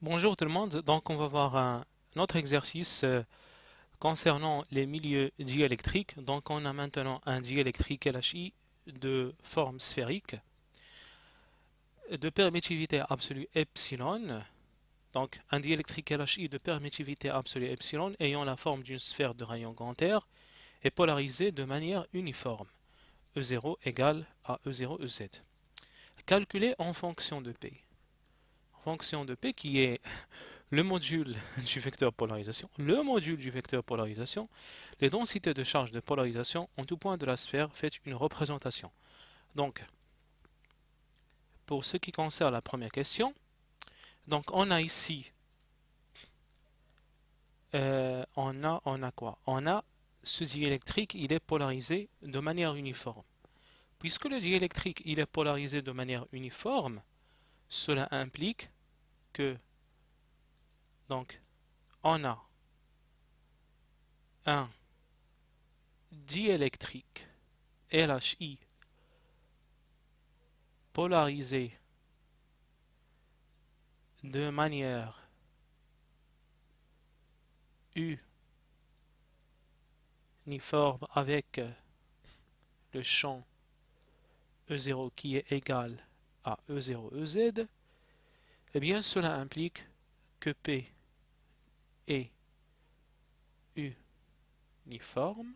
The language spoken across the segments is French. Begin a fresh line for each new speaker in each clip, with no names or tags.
Bonjour tout le monde, donc on va voir un, autre exercice euh, concernant les milieux diélectriques. Donc on a maintenant un diélectrique LHI de forme sphérique, de permittivité absolue epsilon, donc un diélectrique LHI de permittivité absolue epsilon ayant la forme d'une sphère de rayon grand R est polarisé de manière uniforme, E0 égale à E0 EZ, calculé en fonction de P fonction de P qui est le module du vecteur polarisation, le module du vecteur polarisation, les densités de charge de polarisation en tout point de la sphère fait une représentation. Donc, pour ce qui concerne la première question, donc on a ici, euh, on, a, on a quoi On a ce diélectrique, il est polarisé de manière uniforme. Puisque le diélectrique, il est polarisé de manière uniforme, cela implique donc on a un diélectrique LHI polarisé de manière uniforme avec le champ E0 qui est égal à E0 EZ eh bien cela implique que P est uniforme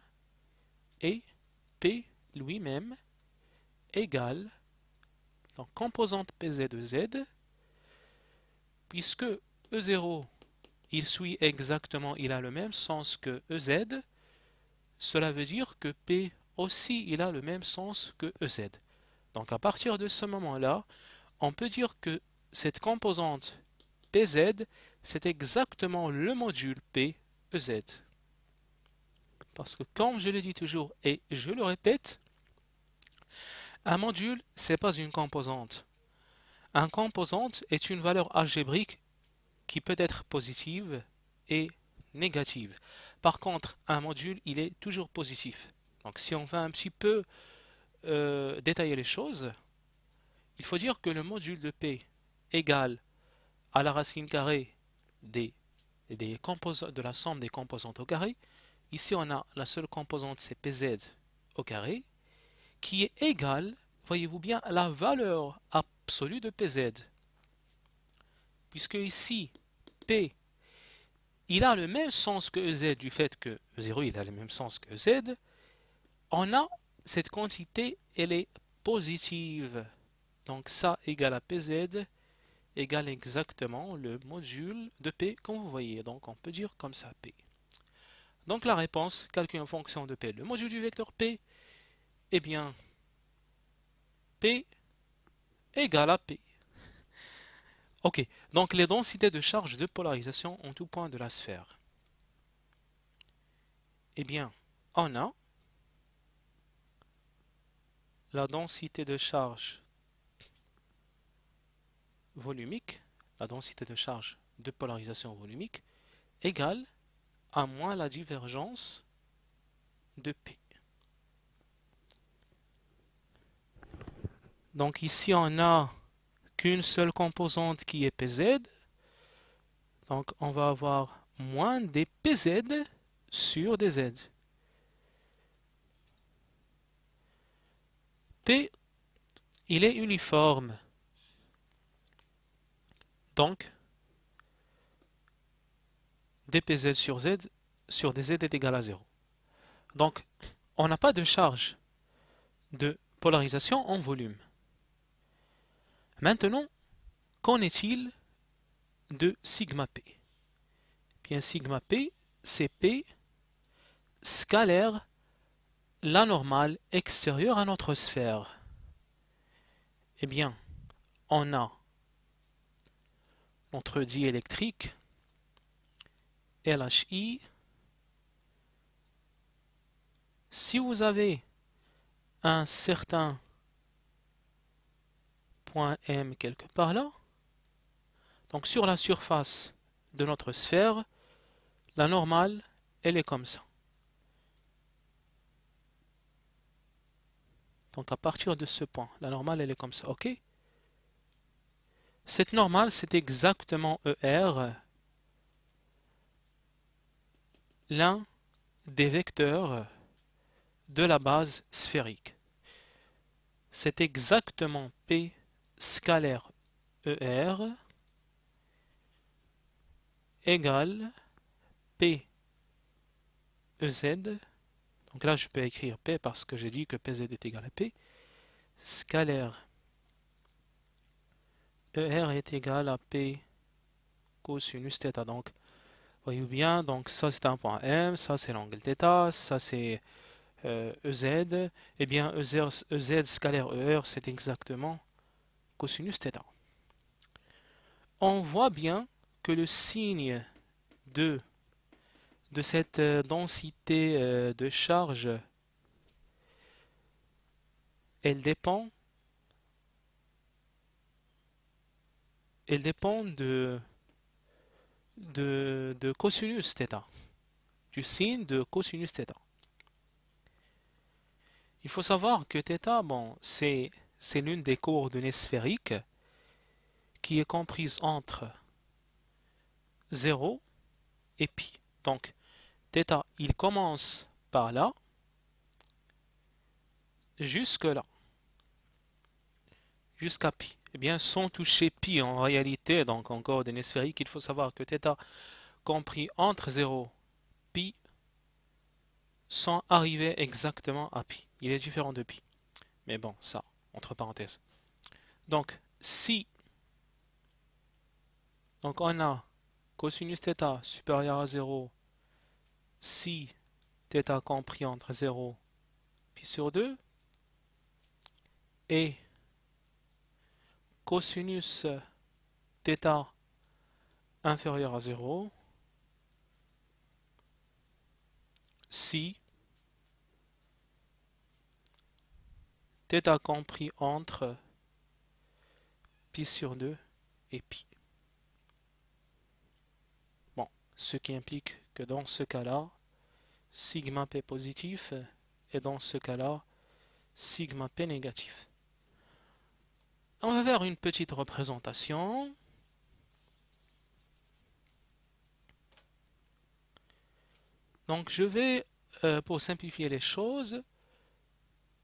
et P lui-même égal donc composante PZ de Z, puisque E0, il suit exactement, il a le même sens que EZ, cela veut dire que P aussi, il a le même sens que EZ. Donc à partir de ce moment-là, on peut dire que cette composante PZ, c'est exactement le module PEZ. Parce que comme je le dis toujours et je le répète, un module, c'est pas une composante. Un composante est une valeur algébrique qui peut être positive et négative. Par contre, un module, il est toujours positif. Donc si on va un petit peu euh, détailler les choses, il faut dire que le module de P égale à la racine carrée des, des de la somme des composantes au carré. Ici, on a la seule composante, c'est Pz au carré, qui est égale, voyez-vous bien, à la valeur absolue de Pz. Puisque ici, P, il a le même sens que e Z, du fait que 0, il a le même sens que e Z. On a cette quantité, elle est positive. Donc ça égale à PZ égale exactement le module de P, comme vous voyez. Donc on peut dire comme ça P. Donc la réponse, calcul en fonction de P. Le module du vecteur P, eh bien, P égale à P. Ok, donc les densités de charge de polarisation en tout point de la sphère. Eh bien, on a la densité de charge volumique, la densité de charge de polarisation volumique, égale à moins la divergence de P. Donc ici, on n'a qu'une seule composante qui est PZ. Donc on va avoir moins des PZ sur des Z. P, il est uniforme. Donc, dpz sur z sur dz est égal à 0. Donc, on n'a pas de charge de polarisation en volume. Maintenant, qu'en est-il de sigma p Bien, sigma p, c'est p scalaire la normale extérieure à notre sphère. Eh bien, on a entre diélectrique LHI. Si vous avez un certain point M quelque part là, donc sur la surface de notre sphère, la normale, elle est comme ça. Donc à partir de ce point, la normale, elle est comme ça, ok cette normale, c'est exactement ER, l'un des vecteurs de la base sphérique. C'est exactement P scalaire ER égale P EZ, donc là je peux écrire P parce que j'ai dit que PZ est égal à P, scalaire ER est égal à P cosinus θ. Donc, voyez bien, donc ça c'est un point M, ça c'est l'angle θ, ça c'est EZ. Euh, e eh bien, EZ, e scalaire ER, c'est exactement cosinus θ. On voit bien que le signe de, de cette euh, densité euh, de charge, elle dépend elle dépend de, de, cosinus θ, du signe de cosinus θ. Il faut savoir que θ, bon, c'est l'une des coordonnées sphériques qui est comprise entre 0 et π. Donc, θ, il commence par là, jusque là, jusqu'à pi eh bien, sans toucher pi en réalité, donc encore coordonnées sphériques, il faut savoir que θ compris entre 0 pi sans arriver exactement à pi. Il est différent de pi. Mais bon, ça, entre parenthèses. Donc, si donc on a cosinus θ supérieur à 0 si θ compris entre 0 pi sur 2 et cosinus θ inférieur à 0 si θ compris entre π sur 2 et π. Bon, ce qui implique que dans ce cas-là, sigma p positif et dans ce cas-là, sigma p négatif. On va faire une petite représentation. Donc je vais, euh, pour simplifier les choses,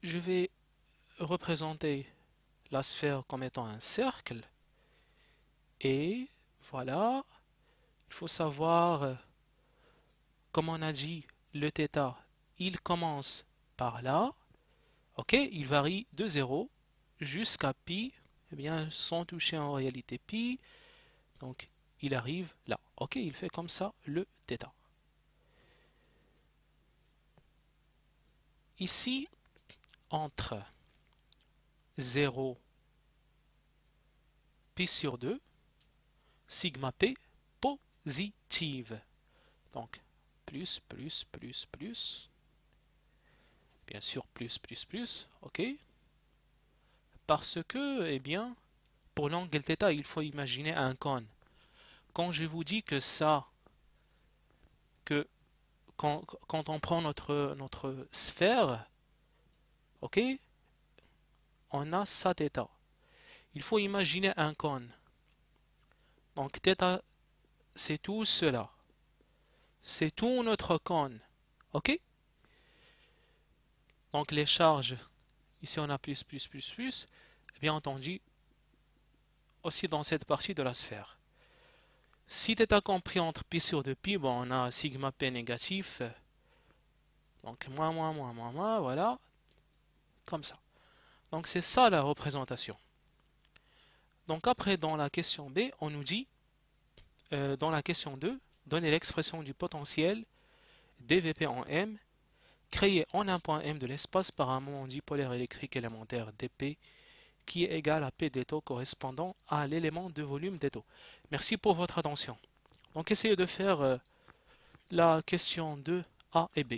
je vais représenter la sphère comme étant un cercle. Et voilà, il faut savoir, euh, comme on a dit, le θ, il commence par là. Ok, il varie de 0 jusqu'à pi eh bien, sans toucher en réalité pi. Donc, il arrive là. Ok, il fait comme ça le θ. Ici, entre 0 pi sur 2, sigma p positive. Donc, plus, plus, plus, plus. Bien sûr, plus, plus, plus. OK parce que, eh bien, pour l'angle θ, il faut imaginer un cône. Quand je vous dis que ça, que quand, on prend notre, notre sphère, ok, on a ça θ. Il faut imaginer un cône. Donc θ, c'est tout cela. C'est tout notre cône. OK Donc les charges, ici on a plus, plus, plus, plus bien entendu, aussi dans cette partie de la sphère. Si θ compris entre π sur 2pi, on a sigma p négatif. Donc, moins, moins, moins, moins, moins, voilà. Comme ça. Donc, c'est ça la représentation. Donc, après, dans la question B, on nous dit, euh, dans la question 2, donner l'expression du potentiel dVp en M, créé en un point M de l'espace par un moment dipolaire électrique élémentaire dP qui est égal à P taux correspondant à l'élément de volume taux. Merci pour votre attention. Donc essayez de faire euh, la question 2 A et B.